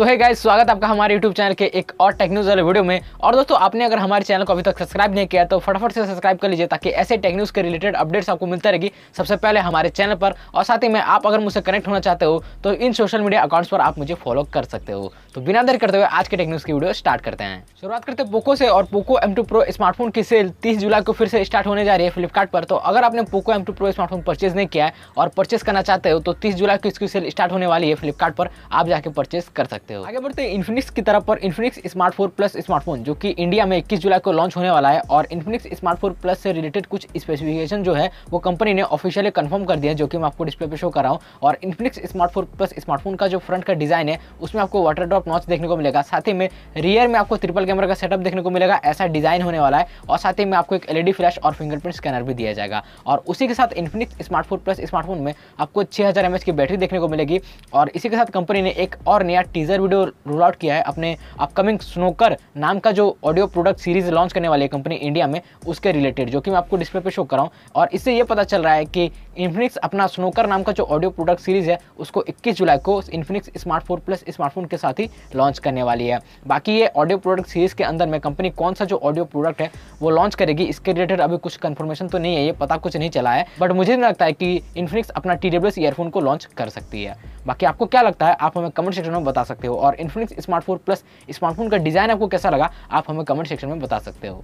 तो है गाइज स्वागत आपका हमारे यूट्यूब चैनल के एक और टेक्न्यूज वाले वीडियो में और दोस्तों आपने अगर हमारे चैनल को अभी तक सब्सक्राइब नहीं किया तो फटाफट से सब्सक्राइब कर लीजिए ताकि ऐसे टेक्न्यूज के रिलेटेड अपडेट्स आपको मिलता रहेगी सबसे पहले हमारे चैनल पर और साथ ही में आप अगर मुझसे कनेक्ट होना चाहते हो तो इन सोशल मीडिया अकाउंट्स पर आप मुझे फॉलो कर सकते हो तो बिना देर करते हुए आज के टेक्न्यूज की वीडियो स्टार्ट करते हैं शुरुआत करते हैं पोको से और पोको एम प्रो स्मार्टफोन की सेल तीस जुलाई को फिर से स्टार्ट होने जा रही है फ्लिपकार्ट पर तो अगर आपने Poco M pro smartphone purchase नहीं किया है और परचेज करना चाहते हो तो तीस जुलाई को इसकी सेल स्टार्ट होने वाली है फ्लिपकार्ट पर आप जाके परचेज कर सकते सकते हो आगे बढ़ते हैं इन्फिनिक्स की तरफ पर Infinix smart four plus smartphone जो कि इंडिया में इक्कीस जुलाई को लॉन्च होने वाला है और इन्फिनिक्स स्मार्ट फोर प्लस से रिलेटेड कुछ स्पेसिफिकेशन जो है वो कंपनी ने ऑफिशियली कंफर्म कर दिया जो कि मैं आपको डिस्प्ले पर शो कर रहा हूँ और Infinix smart four plus smartphone का जो फ्रंट का डिजाइन है उसमें आपको वाटर ड्रॉप नॉच देखने को मिलेगा साथ ही में रियर में आपको ट्रिपल कैमरा का सेटअप देखने को मिलेगा ऐसा डिजाइन होने वाला है और साथ ही में आपको एक एलईडी फ्लैश e और फिंगरप्रिंट स्कैनर भी दिया जाएगा और उसी के साथ Infinix smart four plus smartphone में आपको छह हज़ार की बैटरी देखने को मिलेगी और इसी के साथ कंपनी ने एक और नया teaser teaser video roll out किया है अपने अपकमिंग स्नोकर नाम का जो ऑडियो प्रोडक्ट सीरीज़ लॉन्च करने वाली है कंपनी इंडिया में उसके रिलेटेड जो कि मैं आपको डिस्प्ले पे शो कर रहा हूँ और इससे ये पता चल रहा है कि इन्फिनिक्स अपना स्नोकर नाम का जो ऑडियो प्रोडक्ट सीरीज़ है उसको इक्कीस जुलाई को इन्फिनिक्स स्मार्टफोन प्लस स्मार्टफोन के साथ ही लॉन्च करने वाली है बाकी ये ऑडियो प्रोडक्ट सीरीज़ के अंदर में कंपनी कौन सा जो ऑडियो प्रोडक्ट है वो लॉन्च करेगी इसके रिलेटेड अभी कुछ कन्फर्मेशन तो नहीं है ये पता कुछ नहीं चला है बट मुझे नहीं लगता है कि इन्फिनिक्स अपना टी ईयरफोन को लॉन्च कर सकती है बाकी आपको क्या लगता है आप हमें कमेंट सेक्शन में बता सकते हो और इन्फिनिक्स स्मार्टफोन प्लस स्मार्टफोन का डिज़ाइन आपको कैसा लगा आप हमें कमेंट सेक्शन में बता सकते हो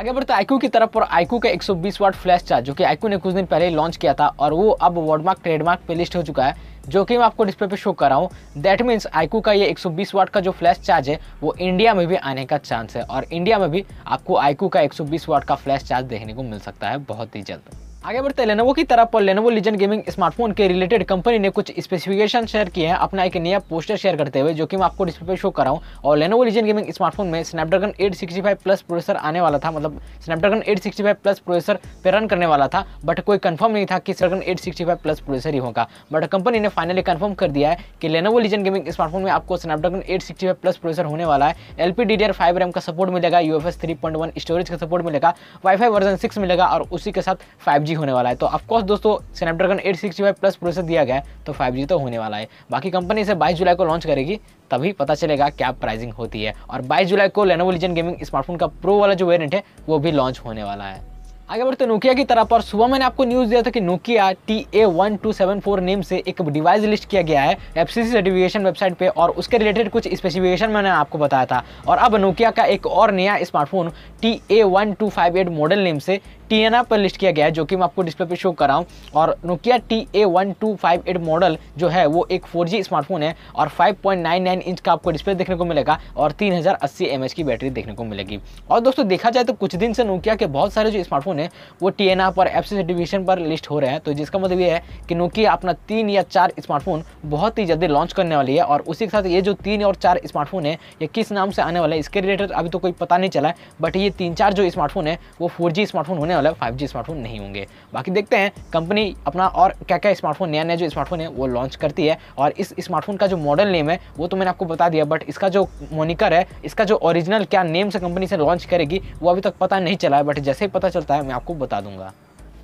आगे बढ़ते आईक्यू की तरफ और आईक्यू का 120 वाट फ्लैश चार्ज जो कि आईक्यू ने कुछ दिन पहले लॉन्च किया था और वो अब वर्डमार्क ट्रेडमार्क पे लिस्ट हो चुका है जो कि मैं आपको डिस्प्ले पे शो कर रहा हूँ दैट मीन्स आईक्यू का ये 120 वाट का जो फ्लैश चार्ज है वो इंडिया में भी आने का चांस है और इंडिया में भी आपको आईक्यू का एक वाट का फ्लैश चार्ज देखने को मिल सकता है बहुत ही जल्द आगे बढ़ते लेनोवो की तरफ पर लेनोवो लीजेंड गेमिंग स्मार्टफोन के रिलेटेड कंपनी ने कुछ स्पेसिफिकेशन शेयर किए हैं अपना एक नया पोस्टर शेयर करते हुए जो कि मैं आपको डिस्प्ले पे शो कराऊं और लेनोवो लीजेंड गेमिंग स्मार्टफोन में स्नैपड्रैगन 865 प्लस प्रोसेसर आने वाला था मतलब स्नैपड्रैगन 865 प्लस प्रोसेसर पे रन करने वाला था बट कोई कन्फर्म नहीं था कि स्नैपड्रैगन एट प्लस प्रोसेसर ही होगा बट कंपनी ने फाइनली कन्फर्म कर दिया है कि लेनोवो लीजेंड गेमिंग स्मार्टफोन में आपको स्नैपड्रैगन एट प्लस प्रोसेसर होने वाला है एल पी डी रैम का सपोर्ट मिलेगा यू एफ स्टोरेज का सपोर्ट मिलेगा वाईफाई वर्जन सिक्स मिलेगा और उसी के साथ फाइव होने वाला है तो ऑफकोर्स दोस्तों Snapdragon eight sixty five plus processor दिया गया है तो फाइव जी तो होने वाला है बाकी कंपनी इसे बाईस जुलाई को लॉन्च करेगी तभी पता चलेगा क्या प्राइसिंग होती है और बाईस जुलाई को लेनोवो लिजन गेमिंग स्मार्टफोन का प्रो वाला जो वेरियंट है वो भी लॉन्च होने वाला है आगे बढ़ते नोकिया की तरफ और सुबह मैंने आपको न्यूज़ दिया था कि Nokia T A one two seven four name से एक डिवाइस लिस्ट किया गया है F C C certification website पे और उसके रिलेटेड कुछ स्पेसिफिकेशन मैंने आपको बताया था और अब नोकिया का एक और नया smartphone T A one two five eight model name से टी एन पर लिस्ट किया गया है जो कि मैं आपको डिस्प्ले पे शो कर रहा हूँ और Nokia T A one two five eight model जो है वो एक फोर जी स्मार्टफोन है और five point nine nine inch का आपको डिस्प्ले देखने को मिलेगा और तीन हज़ार अस्सी एम एच की बैटरी देखने को मिलेगी और दोस्तों देखा जाए तो कुछ दिन से नोकिया के बहुत सारे जो स्मार्टफोन है वो टी एन आर पर एफ सी डिवीजन पर लिस्ट हो रहे हैं तो जिसका मतलब ये है कि नोकिया अपना तीन या चार स्मार्टफोन बहुत ही जल्दी लॉन्च करने वाली है और उसी के साथ ये जो तीन और चार स्मार्टफोन है ये किस नाम से आने वाला है इसके रिलेटेड अभी तो कोई पता नहीं चला है बट ये तीन चार जो स्मार्टफोन है वो फोर स्मार्टफोन होने आने वाला फाइव जी स्मार्टफोन नहीं होंगे बाकी देखते हैं कंपनी अपना और क्या क्या स्मार्टफोन नया नया जो स्मार्टफोन है वो लॉन्च करती है और इस स्मार्टफोन का जो मॉडल नेम है वो तो मैंने आपको बता दिया बट इसका जो मोनिकर है इसका जो ओरिजिनल क्या नेम से कंपनी से लॉन्च करेगी वो अभी तक पता नहीं चला है बट जैसे ही पता चलता है मैं आपको बता दूंगा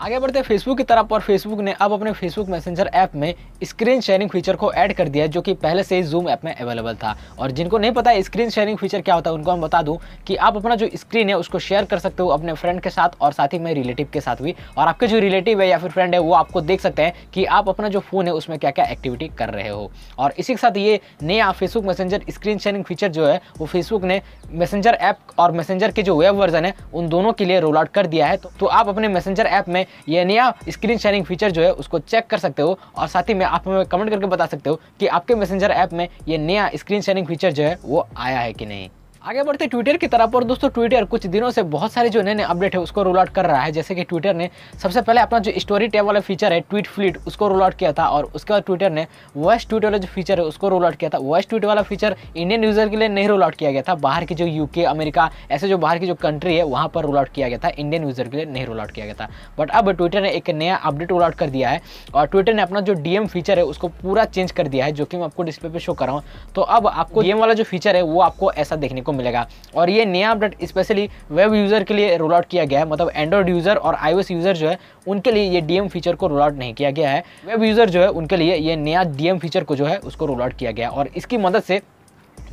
आगे बढ़ते फेसबुक की तरफ और फेसबुक ने अब अपने फेसबुक मैसेंजर ऐप में स्क्रीन शेयरिंग फीचर को ऐड कर दिया है जो कि पहले से ही जूम ऐप में अवेलेबल था और जिनको नहीं पता स्क्रीन शेयरिंग फीचर क्या होता है उनको मैं बता दूं कि आप अपना जो स्क्रीन है उसको शेयर कर सकते हो अपने फ्रेंड के साथ और साथ ही में रिलेटिव के साथ भी और आपके जो रिलेटिव है या फिर फ्रेंड है वो आपको देख सकते हैं कि आप अपना जो फ़ोन है उसमें क्या क्या एक्टिविटी कर रहे हो और इसी के साथ ये नया Facebook messenger screen sharing feature जो है वो फेसबुक ने मैसेंजर ऐप और मैसेंजर के जो वेब वर्जन है उन दोनों के लिए रोल आउट कर दिया है तो, तो आप अपने मैसेंजर ऐप में ये नया स्क्रीन शेयरिंग फीचर जो है उसको चेक कर सकते हो और साथ ही में आप हमें कमेंट करके बता सकते हो कि आपके मैसेंजर ऐप में ये नया स्क्रीन शेयरिंग फीचर जो है वो आया है कि नहीं आगे बढ़ते ट्विटर की तरफ और दोस्तों ट्विटर कुछ दिनों से बहुत सारे जो नए नए अपडेट है उसको रोल आउट कर रहा है जैसे कि ट्विटर ने सबसे पहले अपना जो स्टोरी टैब वाला फीचर है ट्वीट फ्लिट उसको रोल आउट किया था और उसके बाद ट्विटर ने वॉइस ट्वीट वाला जो फीचर है उसको रोल आउट किया था वॉइस ट्वीट वाला फीचर इंडियन यूजर के लिए नहीं रोल आउट किया गया था बाहर की जो यूके अमेरिका ऐसे जो बाहर की जो कंट्री है वहाँ पर रोल आउट किया गया था इंडियन यूजर के लिए नहीं रोल आउट किया गया था बट अब ट्विटर ने एक नया अपडेट रोल आउट कर दिया है और ट्विटर ने अपना जो डीएम फीचर है उसको पूरा चेंज कर दिया है जो कि मैं आपको डिस्प्ले पर शो कर रहा हूँ तो अब आपको डीएम वाला जो फीचर है वो आपको ऐसा देखने को मिलेगा और ये नया अपडेट स्पेशली वेब यूज़र के लिए रोल आउट किया गया है मतलब एंड्रॉयड यूज़र और आई यूज़र जो है उनके लिए ये डीएम फीचर को रोल आउट नहीं किया गया है वेब यूज़र जो है उनके लिए ये नया डीएम फीचर को जो है उसको रोल आउट किया गया और इसकी मदद से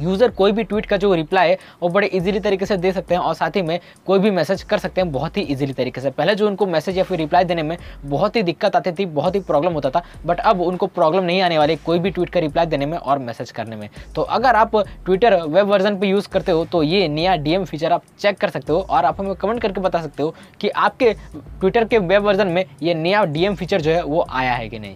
यूज़र कोई भी ट्वीट का जो रिप्लाई है वो बड़े इजीली तरीके से दे सकते हैं और साथ ही में कोई भी मैसेज कर सकते हैं बहुत ही इजीली तरीके से पहले जो उनको मैसेज या फिर रिप्लाई देने में बहुत ही दिक्कत आती थी बहुत ही प्रॉब्लम होता था बट अब उनको प्रॉब्लम नहीं आने वाली कोई भी ट्वीट का रिप्लाई देने में और मैसेज करने में तो अगर आप ट्विटर वेब वर्जन पर यूज़ करते हो तो ये नया डी फीचर आप चेक कर सकते हो और आप हमें कमेंट करके बता सकते हो कि आपके ट्विटर के वेब वर्जन में ये नया डी फीचर जो है वो आया है कि नहीं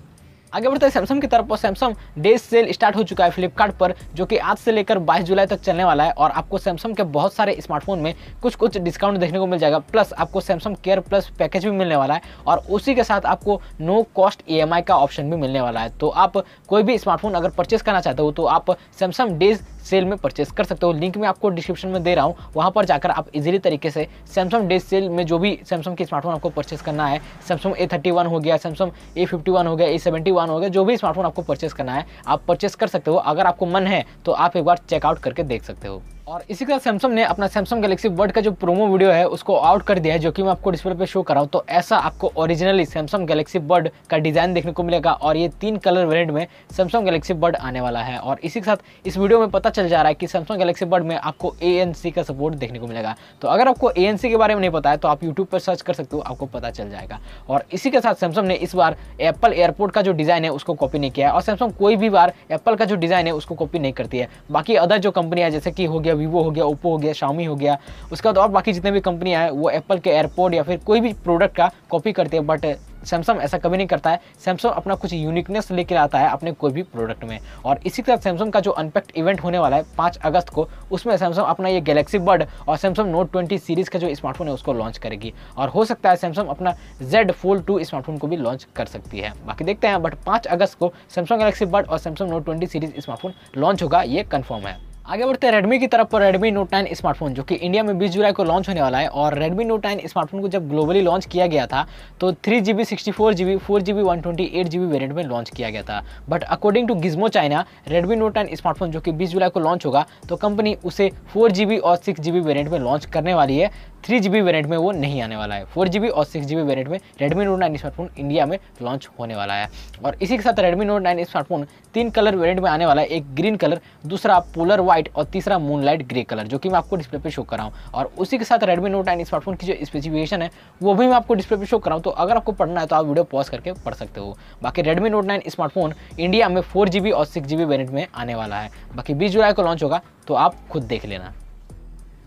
आगे बढ़ते हैं सैमसंग की तरफ और सैमसंग डे सेल स्टार्ट हो चुका है फ्लिपकार्ट पर जो कि आज से लेकर 22 जुलाई तक चलने वाला है और आपको सैमसंग के बहुत सारे स्मार्टफोन में कुछ कुछ डिस्काउंट देखने को मिल जाएगा प्लस आपको सैमसंग केयर प्लस पैकेज भी मिलने वाला है और उसी के साथ आपको नो कॉस्ट ई का ऑप्शन भी मिलने वाला है तो आप कोई भी स्मार्टफोन अगर परचेस करना चाहते हो तो आप सैमसंग डेज सेल में परचेस कर सकते हो लिंक में आपको डिस्क्रिप्शन में दे रहा हूँ वहाँ पर जाकर आप इजीली तरीके से सैमसंग डे सेल में जो भी सैमसंग के स्मार्टफोन आपको परचेस करना है सैमसंग ए थर्टी वन हो गया सैमसंग ए फिफ्टी वन हो गया ए सेवेंटी वन हो गया जो भी स्मार्टफोन आपको परचेस करना है आप परचेस कर सकते हो अगर आपको मन है तो आप एक बार चेकआउट करके देख सकते हो और इसी के साथ सैमसंग ने अपना सैमसंग गैलेक्सी वर्ड का जो प्रोमो वीडियो है उसको आउट कर दिया है जो कि मैं आपको डिस्प्ले पे शो कर रहा हूँ तो ऐसा आपको ओरिजिनली सैमसंग गैलेक्सी बर्ड का डिज़ाइन देखने को मिलेगा और ये तीन कलर वेरिएंट में सैमसंग गैलेक्सी बर्ड आने वाला है और इसी के साथ इस वीडियो में पता चल जा रहा है कि सैमसंग गैलेक्सी बर्ड में आपको ए का सपोर्ट देखने को मिलेगा तो अगर आपको ए के बारे में नहीं पता है तो आप यूट्यूब पर सर्च कर सकते हो आपको पता चल जाएगा और इसी के साथ सैमसंग ने इस बार एप्पल एयरपोर्ट का जो डिज़ाइन है उसको कॉपी नहीं किया है और सैमसंग कोई भी बार एप्पल का जो डिज़ाइन है उसको कॉपी नहीं करती है बाकी अदर जो कंपनियाँ जैसे कि हो गया वीवो हो गया ओप्पो हो गया शामी हो गया उसके बाद और बाकी जितने भी कंपनियाँ हैं वो एप्पल के एयरपोर्ट या फिर कोई भी प्रोडक्ट का कॉपी करते हैं बट सैमसंग ऐसा कभी नहीं करता है सैमसंग अपना कुछ यूनिकनेस लेकर आता है अपने कोई भी प्रोडक्ट में और इसी तरह सैमसंग का जो अनपैक्ट इवेंट होने वाला है पाँच अगस्त को उसमें सैमसंग अपना ये गैलेक्सी बर्ड और सैमसंग नोट ट्वेंटी सीरीज़ का जो स्मार्टफोन है उसको लॉन्च करेगी और हो सकता है सैमसंग अपना जेड फोल्ड टू स्मार्टफोन को भी लॉन्च कर सकती है बाकी देखते हैं बट पाँच अगस्त को सैमसंग गैलेक्सी बर्ड और Samsung Note twenty series smartphone launch होगा ये कन्फर्म है आगे बढ़ते हैं रेडमी की तरफ पर Redmi नोट 9 स्मार्टफोन जो कि इंडिया में 20 जुलाई को लॉन्च होने वाला है और रेडमी नोट 9 स्मार्टफोन को जब ग्लोबली लॉन्च किया गया था तो three G B sixty four G B four G B one twenty eight G B variant में लॉन्च किया गया था but according to Gizmo China Redmi Note 9 smartphone जो कि बीस जुलाई को लॉन्च होगा तो कंपनी उसे फोर और सिक्स जी वेरियंट में लॉन्च करने वाली है थ्री जी बी में वो नहीं आने वाला है फोर जी बी और सिक्स जी बी में Redmi Note nine smartphone India में लॉन्च होने वाला है और इसी के साथ रेडमी नोट नाइन स्मार्टफोन तीन कलर वेरियंट में आने वाला है एक ग्रीन कलर दूसरा पोलर व्हाइट और तीसरा मूनलाइट ग्रे कलर जो कि मैं आपको डिस्प्ले पे शो कर रहा हूँ और उसी के साथ रेडमी नोट नाइन स्मार्टफोन की जो स्पेसिफिकेशन है वो भी मैं आपको डिस्प्ले पे शो कर रहा हूँ तो अगर आपको पढ़ना है तो आप वीडियो पॉज करके पढ़ सकते हो बाकी Redmi Note nine smartphone India में फोर जी बी और सिक्स जी बी वेरियंट में आने वाला है बाकी बीस जुलाई को लॉन्च होगा तो आप खुद देख लेना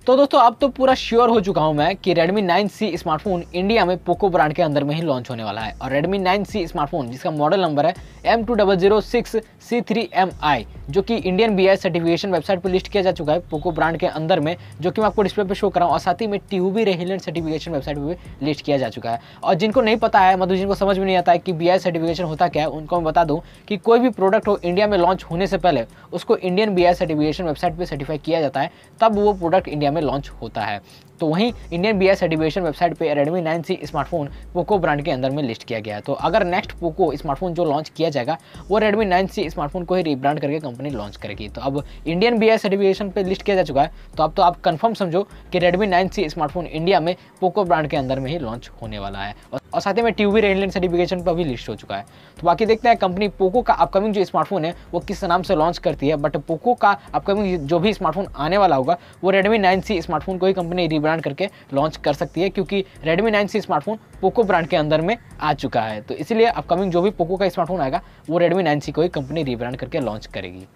तो दोस्तों अब तो पूरा श्योर हो चुका हूं मैं कि Redmi 9C स्मार्टफोन इंडिया में पोको ब्रांड के अंदर में ही लॉन्च होने वाला है और Redmi 9C स्मार्टफोन जिसका मॉडल नंबर है M two double zero six C three M I जो कि इंडियन बी सर्टिफिकेशन वेबसाइट पर लिस्ट किया जा चुका है पोको ब्रांड के अंदर में जो कि मैं आपको डिस्प्ले पर शो कर रहा हूँ और साथ ही में टी बी रेहिलेंट सर्टिफिकेशन वेबसाइट पर भी लिस्ट किया जा चुका है और जिनको नहीं पता है मतलब जिनको समझ में नहीं आता है कि बी सर्टिफिकेशन होता क्या है उनको मैं बता दूँ कि कोई भी प्रोडक्ट हो इंडिया में लॉन्च होने से पहले उसको इंडियन बी सर्टिफिकेशन वेबसाइट पर सर्टिफाई किया जाता है तब वो प्रोडक्ट इंडिया इंडिया में लॉन्च होता है तो वहीं इंडियन बी एस एडिवेशन वेबसाइट पर Redmi nine C smartphone Poco brand के अंदर में लिस्ट किया गया है तो अगर नेक्स्ट पोको स्मार्टफोन जो लॉन्च किया जाएगा वो रेडमी नाइन सी स्मार्टफोन को ही रिब्रांड करके कंपनी लॉन्च करेगी तो अब इंडियन बी एस एडिवेशन पर लिस्ट किया जा चुका है तो अब तो आप कन्फर्म समझो कि Redmi nine C smartphone India में पोको ब्रांड के अंदर में ही लॉन्च होने वाला है और और साथ ही में ट्यूबी रेडिलेंट सर्टिफिकेशन पर भी लिस्ट हो चुका है तो बाकी देखते हैं कंपनी पोको का अपकमिंग जो स्मार्टफोन है वो किस नाम से लॉन्च करती है बट पोको का अपकमिंग जो भी स्मार्टफोन आने वाला होगा वो रेडमी नाइन सी स्मार्टफोन को ही कंपनी रिब्रांड करके लॉन्च कर सकती है क्योंकि Redmi nine C smartphone Poco brand के अंदर में आ चुका है तो इसलिए अपकमिंग जो भी पोको का स्मार्टफोन आएगा वो रेडमी नाइन सी को ही कंपनी रिब्रांड करके लॉन्च करेगी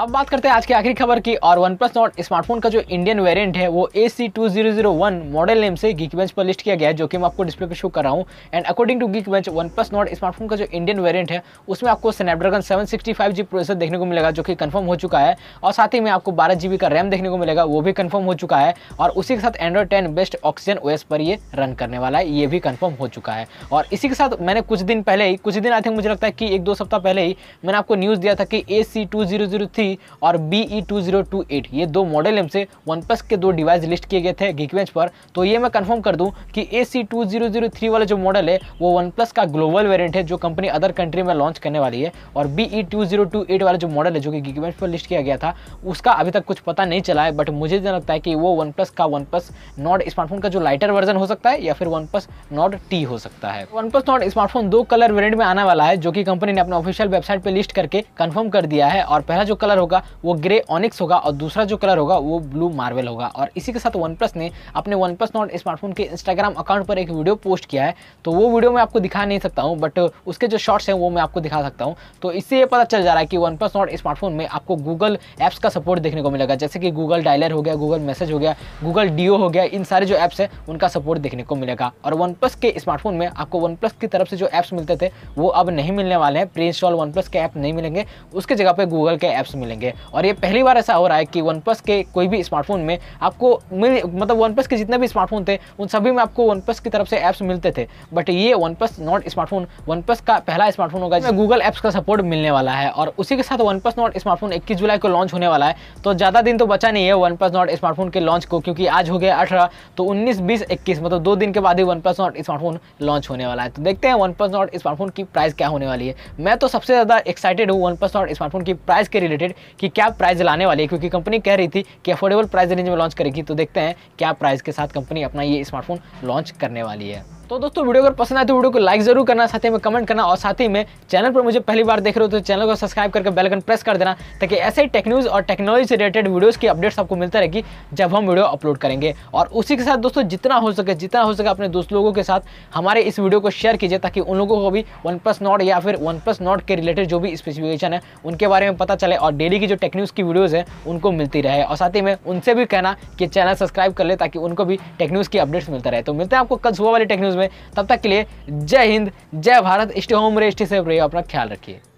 अब बात करते हैं आज की आखिरी खबर की और वन प्लस नॉट स्मार्टफोन का जो इंडियन वेरिएंट है वो A C two zero zero one model name से गीक बेंच पर लिस्ट किया गया है जो कि मैं आपको डिस्प्ले पर शो कर रहा हूँ and according to Geekbench OnePlus Nord smartphone का जो इंडियन वेरिएंट है उसमें आपको Snapdragon seven sixty five G processor देखने को मिलेगा जो कि कन्फर्म हो चुका है और साथ ही में आपको बारह जी बी का रैम देखने को मिलेगा वो भी कन्फर्म हो चुका है और उसी के साथ Android ten based Oxygen O पर ये रन करने वाला है ये भी कन्फर्म हो चुका है और इसी के साथ मैंने कुछ दिन पहले ही कुछ दिन आई थिंक मुझे लगता है कि एक दो सप्ताह पहले ही मैंने आपको न्यूज़ दिया था कि A C two zero zero three और B E two zero two eight ये दो मॉडल एम से वन प्लस के दो डिवाइस लिस्ट किए गए थे गिकवेंच पर तो ये मैं कन्फर्म कर दूँ कि A C two zero zero three वाला जो मॉडल है वो वन प्लस का ग्लोबल वेरियंट है जो कंपनी अदर कंट्री में लॉन्च करने वाली है और B E two zero two eight वाला जो मॉडल है जो कि गिकवेंच पर लिस्ट किया गया था उसका अभी तक कुछ पता नहीं चला है बट मुझे इतना तो लगता है कि वो वन प्लस का वन प्लस नॉट स्मार्टफोन का जो लाइटर वर्जन हो सकता है या फिर वन प्लस नॉट टी हो सकता है वन प्लस नॉट स्मार्टफोन दो कलर वेरियंट में आने वाला है जो कि कंपनी ने अपने ऑफिशियल वेबसाइट पर लिस्ट करके कंफर्म कर दिया है और पहला जो कलर कलर होगा वो ग्रे ऑनिक्स होगा और दूसरा जो कलर होगा वो ब्लू मार्वल होगा और इसी के साथ वन प्लस ने अपने वन प्लस नॉट स्मार्टफोन के इंस्टाग्राम अकाउंट पर एक वीडियो पोस्ट किया है तो वो वीडियो मैं आपको दिखा नहीं सकता हूँ बट उसके जो शॉर्ट्स हैं वो मैं आपको दिखा सकता हूँ तो इससे ये पता चल जा रहा है कि वन प्लस नॉट स्मार्टफोन में आपको गूगल ऐप्स का सपोर्ट देखने को मिलेगा जैसे कि गूगल डायलर हो गया गूगल मैसेज हो गया गूगल डीओ हो गया इन सारे जो ऐप्स हैं उनका सपोर्ट देखने को मिलेगा और वन प्लस के स्मार्टफोन में आपको वन प्लस की तरफ से जो ऐप्स मिलते थे वो अब नहीं मिलने वाले हैं प्री इंस्टॉल वन प्लस के ऐप नहीं मिलेंगे उसके जगह पर गूगल के ऐप्स मिलेंगे और ये पहली बार ऐसा हो रहा है कि वन प्लस के कोई भी स्मार्टफोन में आपको मिल मतलब वन प्लस के जितने भी स्मार्टफोन थे उन सभी में आपको वन प्लस की तरफ से ऐप्स मिलते थे बट ये OnePlus Nord smartphone OnePlus का पहला स्मार्टफोन होगा जिसमें गूगल ऐप्स का सपोर्ट मिलने वाला है और उसी के साथ वन प्लस नॉट स्मार्टफोन इक्कीस जुलाई को लॉन्च होने वाला है तो ज़्यादा दिन तो बचा नहीं है वन प्लस नॉट स्मार्टफोन के लॉन्च को क्योंकि आज हो गया अठारह तो उन्नीस बीस इक्कीस मतलब दो दिन के बाद ही OnePlus Nord smartphone launch होने वाला है तो देखते हैं वन प्लस नॉट स्मार्टफोन की प्राइस क्या होने वाली है मैं तो सबसे ज़्यादा एक्साइटेड हूँ वन प्लस नॉट स्मार्टफोन की प्राइस के रिलेटेड डिसाइड कि क्या प्राइस लाने वाली है क्योंकि कंपनी कह रही थी कि अफोर्डेबल प्राइस रेंज में लॉन्च करेगी तो देखते हैं क्या प्राइस के साथ कंपनी अपना ये स्मार्टफोन लॉन्च करने वाली है तो दोस्तों वीडियो अगर पसंद आए तो वीडियो को लाइक जरूर करना साथ ही में कमेंट करना और साथ ही में चैनल पर मुझे पहली बार देख रहे हो तो चैनल को सब्सक्राइब करके बेलकन प्रेस कर देना ताकि ऐसे ही टेक न्यूज़ और टेक्नोलॉजी से रिलेटेड वीडियोज़ की अपडेट्स आपको मिलता रहेगी जब हम वीडियो अपलोड करेंगे और उसी के साथ दोस्तों जितना हो सके जितना हो सके अपने दोस्त लोगों के साथ हमारे इस वीडियो को शेयर कीजिए ताकि उन लोगों को भी वन प्लस नॉट या फिर वन प्लस नॉट के रिलेटेड जो भी स्पेसिफिकेशन है उनके बारे में पता चले और डेली की जो टेक न्यूज़ की वीडियोज़ है उनको मिलती रहे और साथ ही में उनसे भी कहना कि चैनल सब्सक्राइब कर ले ताकि उनको भी टेक न्यूज़ की अपडेट्स मिलता रहे तो मिलते हैं आपको कल सुबह वाले टेक न्यूज़ में में तब तक के लिए जय हिंद जय भारत स्टे होम रे स्टे सेफ रहिए अपना ख्याल रखिए